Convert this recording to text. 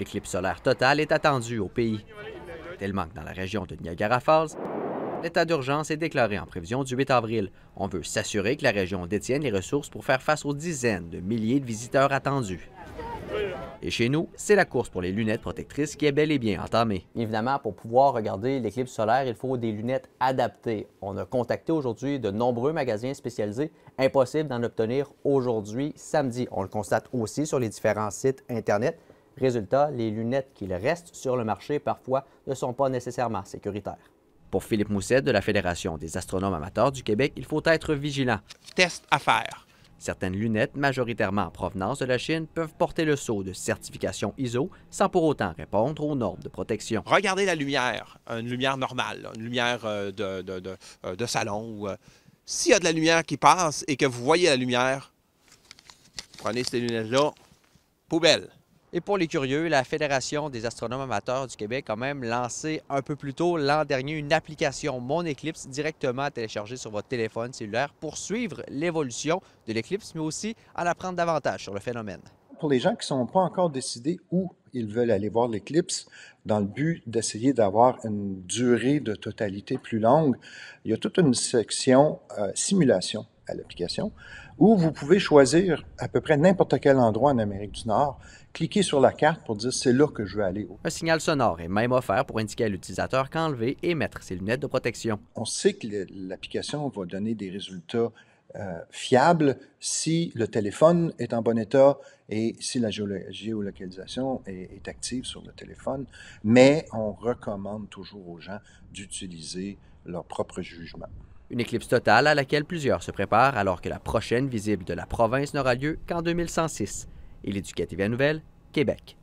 L'éclipse solaire totale est attendue au pays. Tellement que dans la région de Niagara Falls, l'état d'urgence est déclaré en prévision du 8 avril. On veut s'assurer que la région détienne les ressources pour faire face aux dizaines de milliers de visiteurs attendus. Et chez nous, c'est la course pour les lunettes protectrices qui est bel et bien entamée. Évidemment, pour pouvoir regarder l'éclipse solaire, il faut des lunettes adaptées. On a contacté aujourd'hui de nombreux magasins spécialisés. Impossible d'en obtenir aujourd'hui, samedi. On le constate aussi sur les différents sites Internet. Résultat, les lunettes qu'il restent sur le marché parfois ne sont pas nécessairement sécuritaires. Pour Philippe Mousset de la Fédération des astronomes amateurs du Québec, il faut être vigilant. Test à faire. Certaines lunettes, majoritairement en provenance de la Chine, peuvent porter le sceau de certification ISO sans pour autant répondre aux normes de protection. Regardez la lumière, une lumière normale, une lumière euh, de, de, de, euh, de salon. Euh, s'il y a de la lumière qui passe et que vous voyez la lumière, prenez ces lunettes-là, poubelle. Et pour les curieux, la Fédération des astronomes amateurs du Québec a même lancé un peu plus tôt l'an dernier une application Mon Éclipse directement à télécharger sur votre téléphone cellulaire pour suivre l'évolution de l'éclipse, mais aussi en apprendre davantage sur le phénomène. Pour les gens qui ne sont pas encore décidés où ils veulent aller voir l'éclipse, dans le but d'essayer d'avoir une durée de totalité plus longue, il y a toute une section euh, simulation l'application, ou vous pouvez choisir à peu près n'importe quel endroit en Amérique du Nord, cliquer sur la carte pour dire c'est là que je veux aller. Un signal sonore est même offert pour indiquer à l'utilisateur qu'enlever et mettre ses lunettes de protection. On sait que l'application va donner des résultats euh, fiables si le téléphone est en bon état et si la géolocalisation est active sur le téléphone, mais on recommande toujours aux gens d'utiliser leur propre jugement. Une éclipse totale à laquelle plusieurs se préparent alors que la prochaine visible de la province n'aura lieu qu'en 2106. Il est du Nouvelle, Québec.